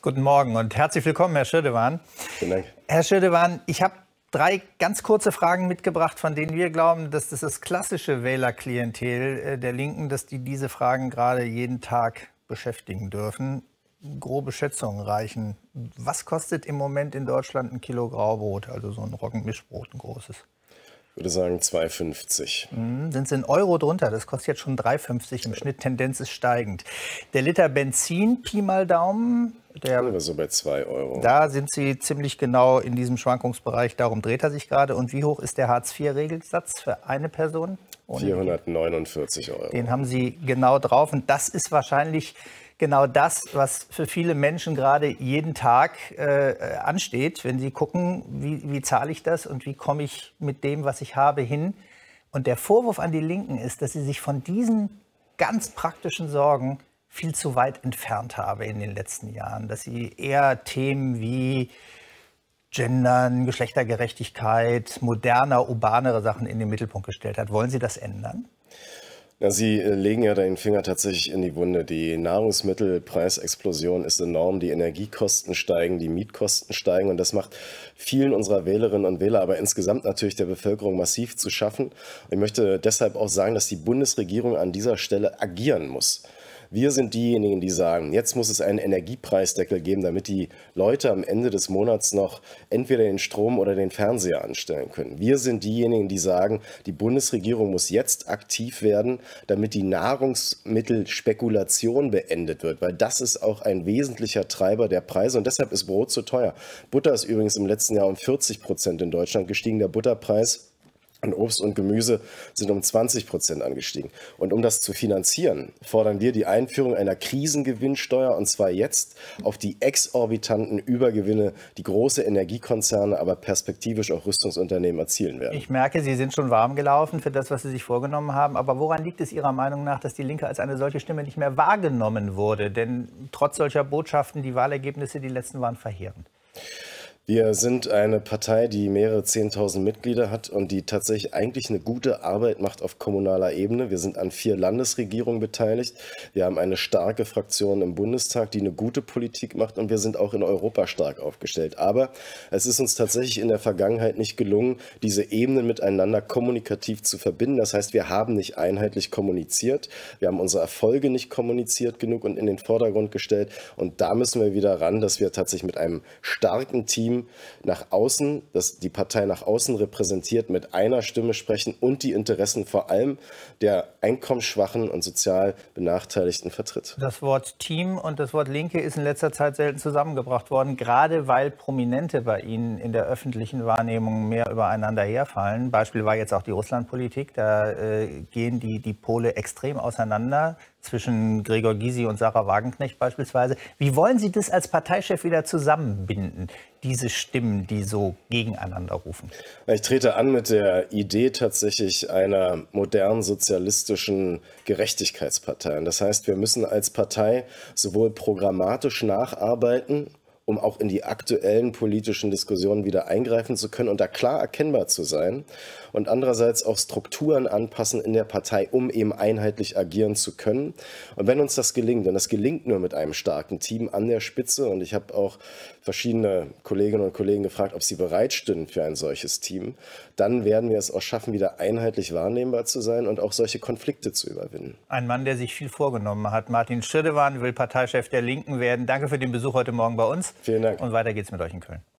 Guten Morgen und herzlich willkommen, Herr Schirdewan. Vielen Dank. Herr Schirdewan, ich habe drei ganz kurze Fragen mitgebracht, von denen wir glauben, dass das das klassische Wählerklientel äh, der Linken, dass die diese Fragen gerade jeden Tag beschäftigen dürfen. Grobe Schätzungen reichen. Was kostet im Moment in Deutschland ein Kilo Graubrot, also so ein Roggenmischbrot, ein großes? würde sagen 2,50. Mhm, sind Sie in Euro drunter? Das kostet jetzt schon 3,50 im ja. Schnitt. Tendenz ist steigend. Der Liter Benzin, Pi mal Daumen, der, aber so bei 2 Euro. Da sind Sie ziemlich genau in diesem Schwankungsbereich. Darum dreht er sich gerade. Und wie hoch ist der Hartz-IV-Regelsatz für eine Person? 449 Euro. Den haben Sie genau drauf. Und das ist wahrscheinlich genau das, was für viele Menschen gerade jeden Tag äh, äh, ansteht, wenn sie gucken, wie, wie zahle ich das und wie komme ich mit dem, was ich habe, hin. Und der Vorwurf an die Linken ist, dass sie sich von diesen ganz praktischen Sorgen viel zu weit entfernt habe in den letzten Jahren, dass sie eher Themen wie Gendern, Geschlechtergerechtigkeit, moderner, urbanere Sachen in den Mittelpunkt gestellt hat. Wollen Sie das ändern? Ja, Sie äh, legen ja den Finger tatsächlich in die Wunde. Die Nahrungsmittelpreisexplosion ist enorm, die Energiekosten steigen, die Mietkosten steigen und das macht vielen unserer Wählerinnen und Wähler, aber insgesamt natürlich der Bevölkerung massiv zu schaffen. Ich möchte deshalb auch sagen, dass die Bundesregierung an dieser Stelle agieren muss. Wir sind diejenigen, die sagen, jetzt muss es einen Energiepreisdeckel geben, damit die Leute am Ende des Monats noch entweder den Strom oder den Fernseher anstellen können. Wir sind diejenigen, die sagen, die Bundesregierung muss jetzt aktiv werden, damit die Nahrungsmittelspekulation beendet wird, weil das ist auch ein wesentlicher Treiber der Preise und deshalb ist Brot zu teuer. Butter ist übrigens im letzten Jahr um 40 Prozent in Deutschland gestiegen, der Butterpreis und Obst und Gemüse sind um 20 Prozent angestiegen. Und um das zu finanzieren, fordern wir die Einführung einer Krisengewinnsteuer und zwar jetzt auf die exorbitanten Übergewinne, die große Energiekonzerne, aber perspektivisch auch Rüstungsunternehmen erzielen werden. Ich merke, Sie sind schon warm gelaufen für das, was Sie sich vorgenommen haben. Aber woran liegt es Ihrer Meinung nach, dass die Linke als eine solche Stimme nicht mehr wahrgenommen wurde? Denn trotz solcher Botschaften die Wahlergebnisse, die letzten waren verheerend. Wir sind eine Partei, die mehrere Zehntausend Mitglieder hat und die tatsächlich eigentlich eine gute Arbeit macht auf kommunaler Ebene. Wir sind an vier Landesregierungen beteiligt. Wir haben eine starke Fraktion im Bundestag, die eine gute Politik macht und wir sind auch in Europa stark aufgestellt. Aber es ist uns tatsächlich in der Vergangenheit nicht gelungen, diese Ebenen miteinander kommunikativ zu verbinden. Das heißt, wir haben nicht einheitlich kommuniziert. Wir haben unsere Erfolge nicht kommuniziert genug und in den Vordergrund gestellt. Und da müssen wir wieder ran, dass wir tatsächlich mit einem starken Team nach außen, dass die Partei nach außen repräsentiert, mit einer Stimme sprechen und die Interessen vor allem der einkommensschwachen und sozial Benachteiligten vertritt. Das Wort Team und das Wort Linke ist in letzter Zeit selten zusammengebracht worden, gerade weil Prominente bei Ihnen in der öffentlichen Wahrnehmung mehr übereinander herfallen. Beispiel war jetzt auch die Russlandpolitik. Da äh, gehen die, die Pole extrem auseinander zwischen Gregor Gysi und Sarah Wagenknecht beispielsweise. Wie wollen Sie das als Parteichef wieder zusammenbinden? diese Stimmen, die so gegeneinander rufen? Ich trete an mit der Idee tatsächlich einer modernen sozialistischen Gerechtigkeitspartei. das heißt, wir müssen als Partei sowohl programmatisch nacharbeiten, um auch in die aktuellen politischen Diskussionen wieder eingreifen zu können und da klar erkennbar zu sein und andererseits auch Strukturen anpassen in der Partei, um eben einheitlich agieren zu können. Und wenn uns das gelingt, und das gelingt nur mit einem starken Team an der Spitze, und ich habe auch verschiedene Kolleginnen und Kollegen gefragt, ob sie bereit stünden für ein solches Team, dann werden wir es auch schaffen, wieder einheitlich wahrnehmbar zu sein und auch solche Konflikte zu überwinden. Ein Mann, der sich viel vorgenommen hat. Martin Schirdewan will Parteichef der Linken werden. Danke für den Besuch heute Morgen bei uns. Vielen Dank. Und weiter geht's mit euch in Köln.